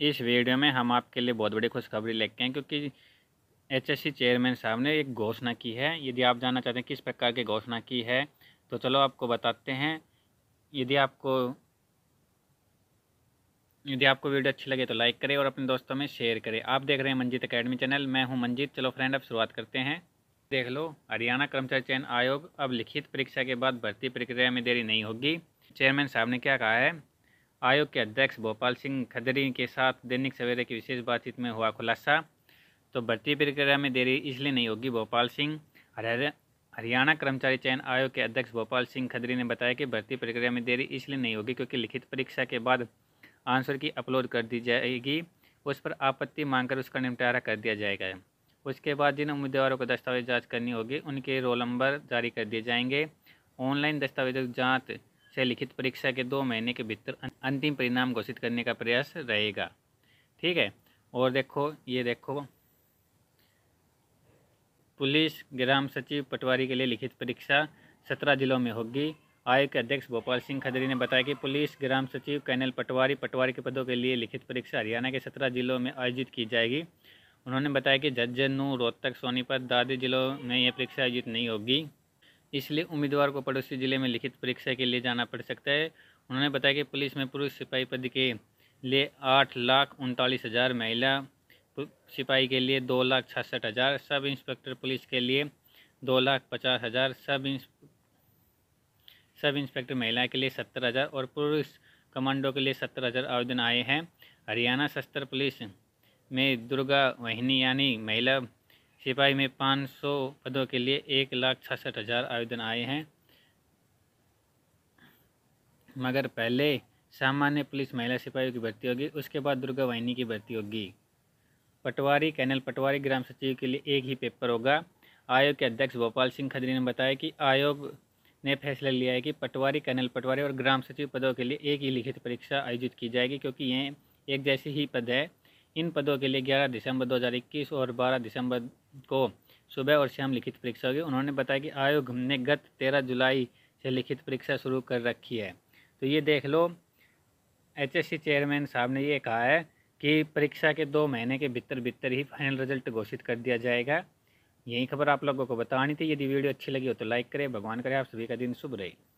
इस वीडियो में हम आपके लिए बहुत बड़ी खुशखबरी लेके हैं क्योंकि एचएससी चेयरमैन साहब ने एक घोषणा की है यदि आप जानना चाहते हैं किस प्रकार की घोषणा की है तो चलो आपको बताते हैं यदि आपको यदि आपको वीडियो अच्छी लगे तो लाइक करें और अपने दोस्तों में शेयर करें आप देख रहे हैं मंजीत अकेडमी चैनल मैं हूं मंजीत चलो फ्रेंड अब शुरुआत करते हैं देख लो हरियाणा कर्मचारी चयन आयोग अब लिखित परीक्षा के बाद भर्ती प्रक्रिया में देरी नहीं होगी चेयरमैन साहब ने क्या कहा है आयोग के अध्यक्ष भोपाल सिंह खदरी के साथ दैनिक सवेरे की विशेष बातचीत में हुआ खुलासा तो भर्ती प्रक्रिया में देरी इसलिए नहीं होगी भोपाल सिंह हरियाणा कर्मचारी चयन आयोग के अध्यक्ष भोपाल सिंह खदरी ने बताया कि भर्ती प्रक्रिया में देरी इसलिए नहीं होगी क्योंकि लिखित परीक्षा के बाद आंसर की अपलोड कर दी जाएगी उस पर आपत्ति मांगकर उसका निपटारा कर दिया जाएगा उसके बाद जिन उम्मीदवारों को दस्तावेज जाँच करनी होगी उनके रोल नंबर जारी कर दिए जाएंगे ऑनलाइन दस्तावेजों की जाँच से लिखित परीक्षा के दो महीने के भीतर अं-, अंतिम परिणाम घोषित करने का प्रयास रहेगा ठीक है और देखो ये देखो पुलिस ग्राम सचिव पटवारी के लिए लिखित परीक्षा सत्रह जिलों में होगी आयोग के अध्यक्ष भोपाल सिंह खदरी ने बताया कि पुलिस ग्राम सचिव कैनल पटवारी पटवारी के पदों के लिए लिखित परीक्षा हरियाणा के सत्रह जिलों में आयोजित की जाएगी उन्होंने बताया कि झज्जनू रोहतक सोनीपत दादी जिलों में यह परीक्षा आयोजित नहीं होगी इसलिए उम्मीदवार को पड़ोसी ज़िले में लिखित परीक्षा के लिए जाना पड़ सकता है उन्होंने बताया कि पुलिस में पुरुष सिपाही पद के लिए आठ लाख उनतालीस हज़ार महिला सिपाही के लिए दो लाख छासठ हज़ार सब इंस्पेक्टर पुलिस के लिए दो लाख पचास हज़ार सब सब इंस्पेक्टर महिला के लिए सत्तर हज़ार और पुरुष कमांडो के लिए सत्तर हज़ार आवेदन आए हैं हरियाणा सस्त्र पुलिस में दुर्गा वहिनी यानी महिला सिपाही में 500 पदों के लिए एक लाख छियासठ हज़ार आवेदन आए हैं मगर पहले सामान्य पुलिस महिला सिपाहियों की भर्ती होगी उसके बाद दुर्गा वाहिनी की भर्ती होगी पटवारी कैनल पटवारी ग्राम सचिव के लिए एक ही पेपर होगा आयोग के अध्यक्ष भोपाल सिंह खदरी ने बताया कि आयोग ने फैसला लिया है कि पटवारी कैनल पटवारी और ग्राम सचिव पदों के लिए एक ही लिखित परीक्षा आयोजित की जाएगी क्योंकि ये एक जैसे ही पद है इन पदों के लिए 11 दिसंबर 2021 और 12 दिसंबर को सुबह और शाम लिखित परीक्षा होगी उन्होंने बताया कि आयोग ने गत 13 जुलाई से लिखित परीक्षा शुरू कर रखी है तो ये देख लो एचएससी चेयरमैन साहब ने ये कहा है कि परीक्षा के दो महीने के भीतर भीतर ही फाइनल रिजल्ट घोषित कर दिया जाएगा यही खबर आप लोगों को बतानी थी यदि वीडियो अच्छी लगी हो तो लाइक करें भगवान करें आप सभी का दिन शुभ रहे